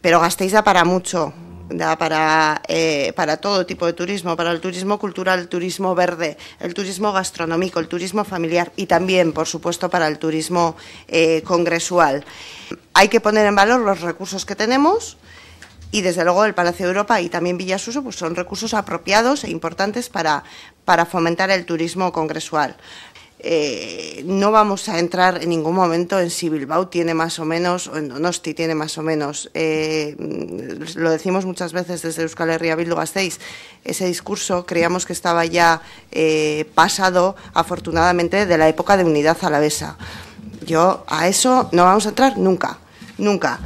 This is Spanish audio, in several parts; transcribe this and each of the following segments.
pero gastéis da para mucho, da eh, para, todo tipo de turismo, para el turismo cultural, el turismo verde, el turismo gastronómico, el turismo familiar y también, por supuesto, para el turismo eh, congresual. Hay que poner en valor los recursos que tenemos. Y desde luego el Palacio de Europa y también Villasuso pues son recursos apropiados e importantes para, para fomentar el turismo congresual. Eh, no vamos a entrar en ningún momento en si Bilbao tiene más o menos o en Donosti tiene más o menos. Eh, lo decimos muchas veces desde Euskal Herria Bildu Gasteiz. Ese discurso creíamos que estaba ya eh, pasado, afortunadamente, de la época de unidad alavesa. Yo a eso no vamos a entrar nunca, nunca.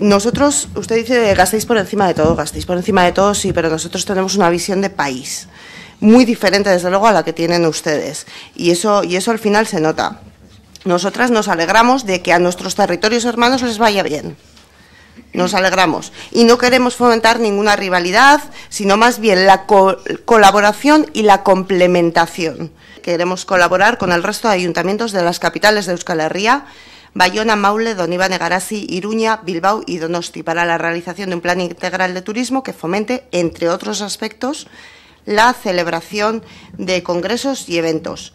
nosotros, usted dice, gastéis por encima de todo, gastéis por encima de todo, sí, pero nosotros tenemos una visión de país muy diferente desde luego a la que tienen ustedes y eso, y eso al final se nota. Nosotras nos alegramos de que a nuestros territorios hermanos les vaya bien. Nos alegramos. Y no queremos fomentar ninguna rivalidad, sino más bien la colaboración y la complementación. Queremos colaborar con el resto de ayuntamientos de las capitales de Euskal Herria Bayona, Maule, Don Iván Iruña, Bilbao y Donosti para la realización de un plan integral de turismo que fomente, entre otros aspectos, la celebración de congresos y eventos.